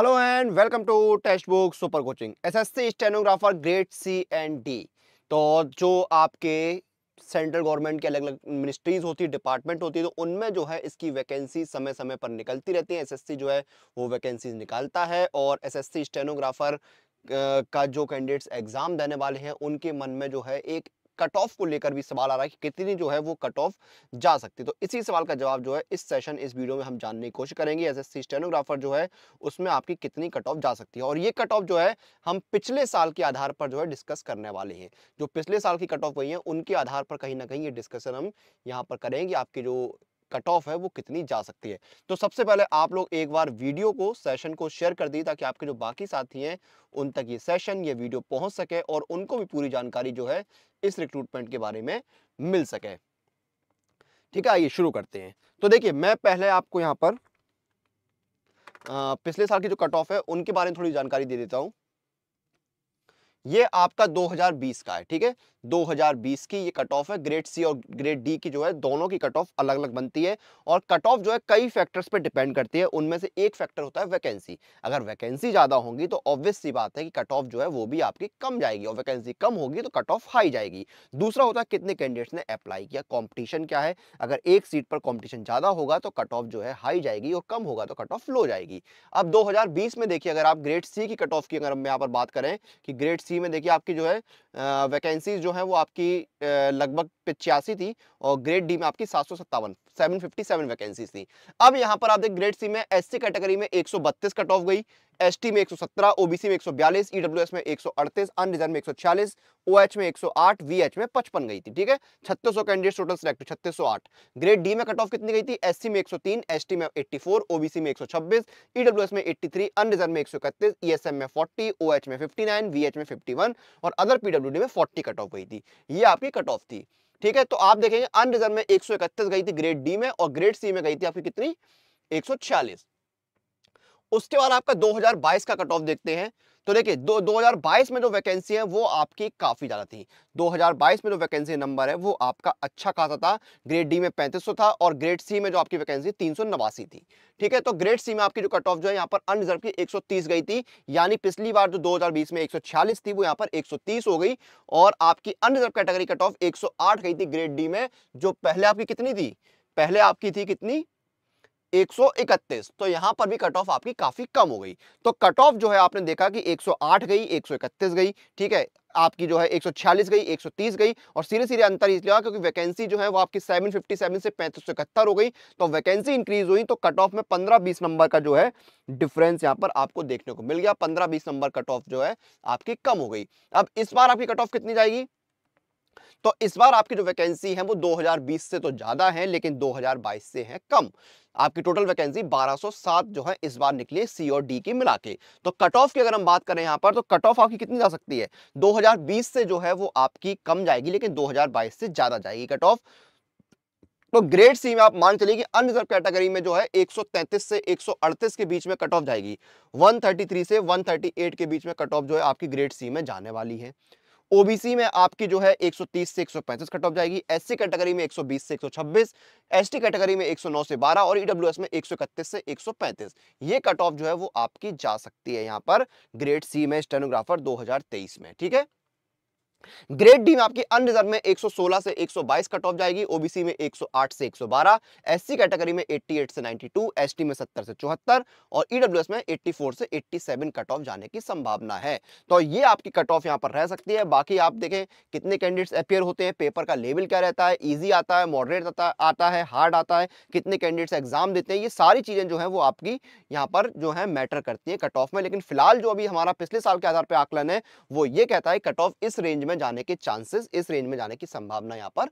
hello and welcome to text book super coaching SSC stenographer grade C and D तो जो आपके central government की अलग अलग मिनिस्ट्रीज होती है डिपार्टमेंट होती है तो उनमें जो है इसकी वैकेंसी समय समय पर निकलती रहती है एसएससी जो है वो वैकेंसीज निकालता है और एसएससी स्टेनोग्राफर का जो कैंडिडेट्स एग्ज़ाम देने वाले हैं उनके मन में जो है एक कट ऑफ को लेकर भी सवाल आ रहा है कि कितनी जो है वो कट ऑफ जा सकती तो इसी सवाल का जवाब जो है इस सेशन इस वीडियो में हम जानने की कोशिश करेंगे एस एस स्टेनोग्राफर जो है उसमें आपकी कितनी कट ऑफ जा सकती है और ये कट ऑफ जो है हम पिछले साल के आधार पर जो है डिस्कस करने वाले हैं जो पिछले साल की कट ऑफ हुई है उनके आधार पर कहीं ना कहीं ये डिस्कशन हम यहाँ पर करेंगे आपके जो कट ऑफ है वो कितनी जा सकती है तो सबसे पहले आप लोग एक बार वीडियो को सेशन को शेयर कर दिए ताकि आपके जो बाकी साथी हैं उन तक ये सेशन ये वीडियो पहुंच सके और उनको भी पूरी जानकारी जो है इस रिक्रूटमेंट के बारे में मिल सके ठीक है आइए शुरू करते हैं तो देखिए मैं पहले आपको यहाँ पर आ, पिछले साल की जो कट ऑफ है उनके बारे में थोड़ी जानकारी दे देता हूँ ये आपका 2020 का है ठीक है 2020 की ये कट ऑफ है ग्रेड सी और ग्रेड डी की जो है दोनों की कट ऑफ अलग अलग बनती है और कट ऑफ जो है कई फैक्टर्स पे डिपेंड करती है उनमें से एक फैक्टर होता है वैकेंसी अगर वैकेंसी ज़्यादा होगी तो ऑब्वियस सी बात है कि कट ऑफ जो है वो भी आपकी कम जाएगी और वैकेंसी कम होगी तो कट ऑफ हाई जाएगी दूसरा होता है कितने कैंडिडेट्स ने अप्लाई किया कॉम्पिटिशन क्या है अगर एक सीट पर कॉम्पिटिशन ज़्यादा होगा तो कट ऑफ जो है हाई जाएगी और कम होगा तो कट ऑफ लो जाएगी अब दो में देखिए अगर आप ग्रेड सी की कट ऑफ की अगर हम यहाँ पर बात करें कि ग्रेड सी में देखिए आपकी जो है वैकेंसीज जो है वो आपकी लगभग पिचासी थी और ग्रेड डी में आपकी सात सौ सत्तावन सेवन फिफ्टी सेवन वैकेंसी थी अब यहां पर आप देख ग्रेड सी में एस सी कैटेगरी में एक सौ बत्तीस कट ऑफ गई एस टी में एक सौ सत्रह ओबीसी में एक सौ बयालीस ईडब्ल्यू एस में एक सौ 138, अनरिजर्व में एक सौ छियालीस ओ एच में एक सौ आठ वी एच में पचपन गई थी ठीक है छत्तीस सौ कैंडिडेट टोटल सिलेक्ट छत्तीस सौ आठ ग्रेड डी में कट ऑफ कितनी गई थी एस सी में एक सौ तीन एस टी में एट्टी फोर ओबीसी में एक सौ छब्बीस ईडब्ल्यू एस में एट्टी 83, अनरिजर्व में एक सौ इकतीस ई एस एम में फोर्टी ओ एच में फिफ्टी नाइन वी एच में फिफ्टी वन और अदर पीडब्ल्यू डी में फोर्टी कट ऑफ गई थी ये आपकी कट ऑफ थी ठीक है तो आप देखेंगे अनरिजर्व में एक गई थी ग्रेड डी में और ग्रेड सी में गई थी आपकी कितनी एक उसके बाद आपका 2022 का कट ऑफ देखते हैं तो देखिए दो 2022 में जो वैकेंसी है वो आपकी काफ़ी ज़्यादा थी 2022 में जो वैकेंसी नंबर है वो आपका अच्छा खासा था ग्रेड डी में 3500 था और ग्रेड सी में जो आपकी वैकेंसी तीन थी ठीक है तो ग्रेड सी में आपकी जो कट ऑफ जो है यहाँ पर अनरिजर्व की 130 गई थी यानी पिछली बार जो 2020 में 146 थी वो यहाँ पर 130 हो गई और आपकी अनरिजर्व कैटेगरी कट ऑफ 108 गई थी ग्रेड डी में जो पहले आपकी कितनी थी पहले आपकी थी कितनी 131 तो यहां पर भी कट ऑफ आपकी काफी कम हो गई तो कट ऑफ जो है आपने देखा कि 108 गई 131 गई ठीक है आपकी जो है 146 गई 130 गई और सीधे सीधे अंतर इसलिए हुआ क्योंकि वैकेंसी जो है वो आपकी 757 से पैंतीस हो गई तो वैकेंसी इंक्रीज हुई तो कट ऑफ में 15-20 नंबर का जो है डिफरेंस यहाँ पर आपको देखने को मिल गया 15-20 नंबर कट ऑफ जो है आपकी कम हो गई अब इस बार आपकी कट ऑफ कितनी जाएगी तो इस बार आपकी जो वैकेंसी है वो 2020 से तो ज़्यादा है लेकिन 2022 से है कम आपकी टोटल वैकेंसी 1207 जो है इस बार निकली सी और डी की मिला के तो कट ऑफ की अगर हम बात करें यहां पर तो कट ऑफ आपकी कितनी जा सकती है 2020 से जो है वो आपकी कम जाएगी लेकिन 2022 से ज़्यादा जाएगी कट ऑफ तो ग्रेड सी में आप मान चलिए कि अनरिजर्व कैटेगरी में जो है 133 से 138 के बीच में कट ऑफ जाएगी 133 से 138 के बीच में कट ऑफ जो है आपकी ग्रेड सी में जाने वाली है ओबीसी में आपकी जो है 130 से 135 कट ऑफ जाएगी एससी कैटेगरी में 120 से 126 एसटी कैटेगरी में 109 से 12 और ईडब्ल्यूएस e में 131 से 135 ये कट ऑफ जो है वो आपकी जा सकती है यहाँ पर ग्रेड सी में स्टेनोग्राफर 2023 में ठीक है ग्रेड डी में आपकी अनरिजर्व में 116 से 122 कट ऑफ जाएगी ओबीसी में 108 से 112 एससी कैटेगरी में 88 से 92 एसटी में 70 से चौहत्तर और ईडब्ल्यूएस e में 84 से 87 कट ऑफ जाने की संभावना है तो ये आपकी कट ऑफ यहाँ पर रह सकती है बाकी आप देखें कितने कैंडिडेट्स अपेयर होते हैं पेपर का लेवल क्या रहता है ईजी आता है मॉडरेट आता आता है हार्ड आता है कितने कैंडिडेट्स एग्जाम देते हैं ये सारी चीज़ें जो है वो आपकी यहाँ पर जो है मैटर करती है कट ऑफ में लेकिन फिलहाल जो अभी हमारा पिछले साल के आधार पर आकलन है वो ये कहता है कट ऑफ इस रेंज में जाने के चांसेस इस रेंज में जाने की संभावना यहाँ पर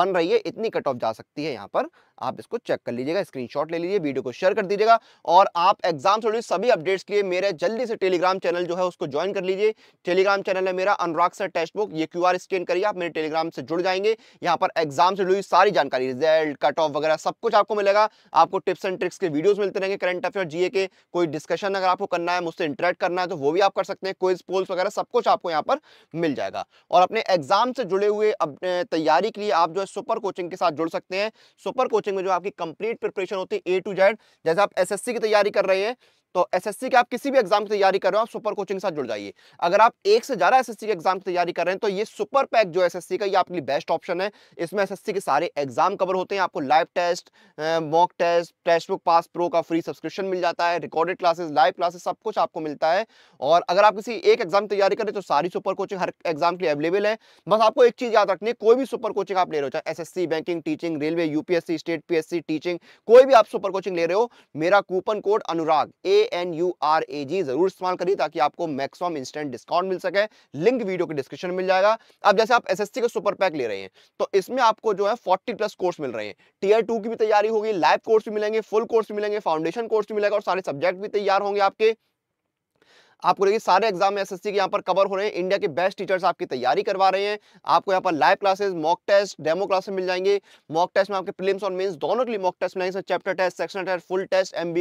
बन रही है इतनी कट ऑफ जा सकती है यहाँ पर आप इसको चेक कर लीजिएगा स्क्रीनशॉट ले लीजिए वीडियो को शेयर कर दीजिएगा और आप एग्जाम से सभी अपडेट्स के लिए मेरे जल्दी से टेलीग्राम चैनल जो है उसको ज्वाइन कर लीजिए टेलीग्राम चैनल है मेरा अनुराग सर टेक्स्ट बुक ये क्यू स्कैन करिए आप मेरे टेलीग्राम से जुड़ जाएंगे यहाँ पर एग्जाम से जुड़ी सारी जानकारी रिजल्ट कट ऑफ वगैरह सब कुछ आपको मिलेगा आपको टिप्स एंड ट्रिक्स के वीडियोज मिलते रहेंगे करंट अफेयर जीए के कोई डिस्कशन अगर आपको करना है मुझसे इंटरेक्ट करना है तो वो भी आप कर सकते हैं क्विज पोल्स वगैरह सब कुछ आपको यहाँ पर मिल जाएगा और अपने एग्जाम से जुड़े हुए अपने तैयारी के लिए आप जो है सुपर कोचिंग के साथ जुड़ सकते हैं सुपर कोचिंग में जो आपकी कंप्लीट प्रिपरेशन होती है ए टू जेड जैसे आप एसएससी की तैयारी कर रहे हैं तो एसएससी के आप किसी भी एग्जाम की तैयारी कर रहे हो आप सुपर कोचिंग के साथ जुड़ जाइए अगर आप एक से ज्यादा एसएससी के एग्जाम की तैयारी कर रहे हैं तो ये सुपर पैक जो एसएससी का ये आपके लिए बेस्ट ऑप्शन है इसमें एसएससी के सारे एग्जाम कवर होते हैं आपको live test mock test test book pass pro का फ्री सब्सक्रिप्शन मिल जाता है रिकॉर्डेड क्लासेस लाइव क्लासेस सब कुछ आपको मिलता है और अगर आप किसी एक एग्जाम की तैयारी करें तो सारी सुपर कोचिंग हर एग्जाम के लिए अवेलेबल है बस आपको एक चीज याद रखनी है कोई भी सुपर कोचिंग आप ले रहे हो चाहे SSC banking teaching railway UPSC state PSC teaching कोई भी आप सुपर कोचिंग ले रहे हो मेरा coupon code Anurag A N U R A G जरूर इस्तेमाल करिए ताकि आपको मैक्सिमम इंस्टेंट डिस्काउंट मिल सके लिंक वीडियो के डिस्क्रिप्शन मिल जाएगा अब जैसे आप एसएससी का सुपर पैक ले रहे हैं तो इसमें आपको जो है फोर्टी प्लस कोर्स मिल रहे हैं टीयर टू की भी तैयारी होगी लाइव कोर्स भी मिलेंगे फुल कोर्स भी मिलेंगे फाउंडेशन कोर्स भी मिलेगा और सारे सब्जेक्ट भी तैयार होंगे आपके आपको देखिए सारे एग्जाम में एसएससी के यहाँ पर कवर हो रहे हैं इंडिया के बेस्ट टीचर्स आपकी तैयारी करवा रहे हैं आपको यहाँ पर live classes mock test demo classes मिल जाएंगे मॉक टेस्ट में आपके प्रीलिम्स और मेंस दोनों के लिए मॉक टेस्ट मिलेंगे chapter test section test full test एम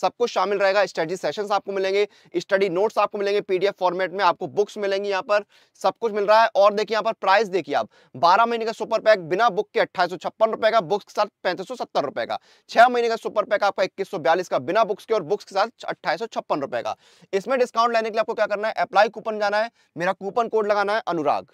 सब कुछ शामिल रहेगा स्टडी सेशन आपको मिलेंगे स्टडी नोट्स आपको मिलेंगे पीडीएफ फॉर्मेट में आपको बुक्स मिलेंगी यहाँ पर सब कुछ मिल रहा है और देखिए यहाँ पर प्राइस देखिए आप बारह महीने का सुपर पैक बिना बुक के अट्ठाईस रुपए का बुक्स के साथ पैंतीस रुपए का छह महीने का सुपर पैक आपका इक्कीस का बिना बुक्स के और बुक्स के साथ अट्ठाईस रुपए का इसमें डिस्काउंट लेने के लिए आपको क्या करना है अप्लाई कूपन जाना है मेरा कूपन कोड लगाना है Anurag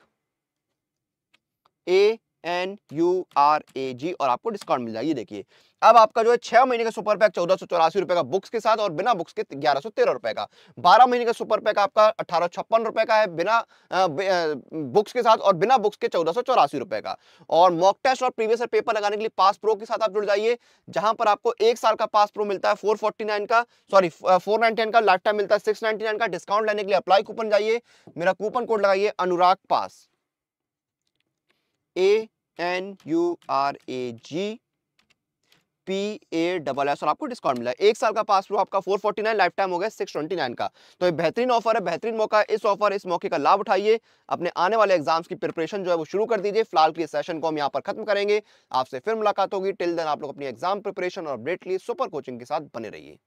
A N U R A G और आपको डिस्काउंट मिल जाएगी देखिए अब आपका जो है छह महीने का सुपर पैक चौदह सौ चौरासी रुपए का बुक्स के साथ और बिना बुक्स के ग्यारह सौ तेरह रुपए का बारह महीने का सुपर पैक आपका अठारह छप्पन रुपए का है बिना बुक्स के साथ और बिना बुक्स के चौदह सौ चौरासी रुपए का और मॉक टेस्ट और प्रीवियस पेपर लगाने के लिए पास प्रो के साथ आप जुड़ जाइए जहां पर आपको एक साल का पास प्रो मिलता है फोर फोर्टी नाइन का सॉरी फोर नाइनटी नाइन का लाइफ टाइम मिलता है सिक्स नाइनटी नाइन का डिस्काउंट लेने के लिए अप्लाई कूपन जाइए मेरा कूपन कोड लगाइए Anurag pass A N U R A G P A double S और आपको डिस्काउंट मिला एक साल का पास थ्रू आपका 449 लाइफ टाइम हो गया 629 का तो ये बेहतरीन ऑफर है बेहतरीन मौका इस ऑफर इस मौके का लाभ उठाइए अपने आने वाले एग्जाम्स की प्रिपरेशन जो है वो शुरू कर दीजिए फिलहाल के सेशन को हम यहाँ पर खत्म करेंगे आपसे फिर मुलाकात होगी टिल देन आप लोग अपनी एग्जाम प्रिपरेशन और अपडेट लिए सुपर कोचिंग के साथ बने रहिए